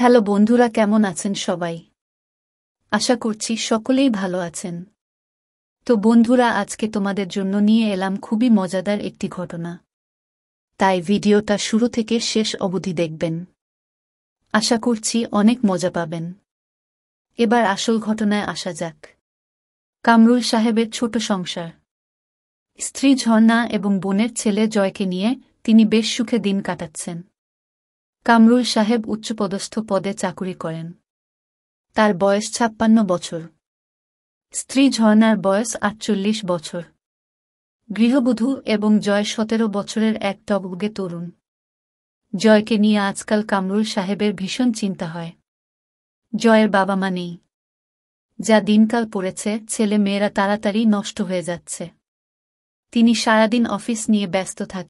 hello বন্ধুরা কেমন আছেন সবাই আশা করছি সকলেই ভালো আছেন তো বন্ধুরা আজকে তোমাদের জন্য নিয়ে এলাম খুবই মজাদার একটি ঘটনা তাই ভিডিওটা শুরু থেকে শেষ অবধি দেখবেন আশা করছি অনেক মজা পাবেন এবার আসল ঘটনায় আসা যাক কামরুল সাহেবের ছোট সংসার স্ত্রী ঝর্ণা এবং বোনের ছেলে জয়কে নিয়ে তিনি বেশ সুখে দিন কাটাচ্ছেন কামরুল সাহেব উচ্চপদস্থ পদে চাকুরি করেন তার বয়স ছাপ্পান্ন বছর স্ত্রী ঝর্ণার বয়স আটচল্লিশ বছর গৃহবধূ এবং জয় সতেরো বছরের এক টবুগে তরুণ জয়কে নিয়ে আজকাল কামরুল সাহেবের ভীষণ চিন্তা হয় জয়ের বাবা মা নেই যা দিনকাল পড়েছে ছেলে মেয়েরা তাড়াতাড়ি নষ্ট হয়ে যাচ্ছে তিনি সারাদিন অফিস নিয়ে ব্যস্ত থাকে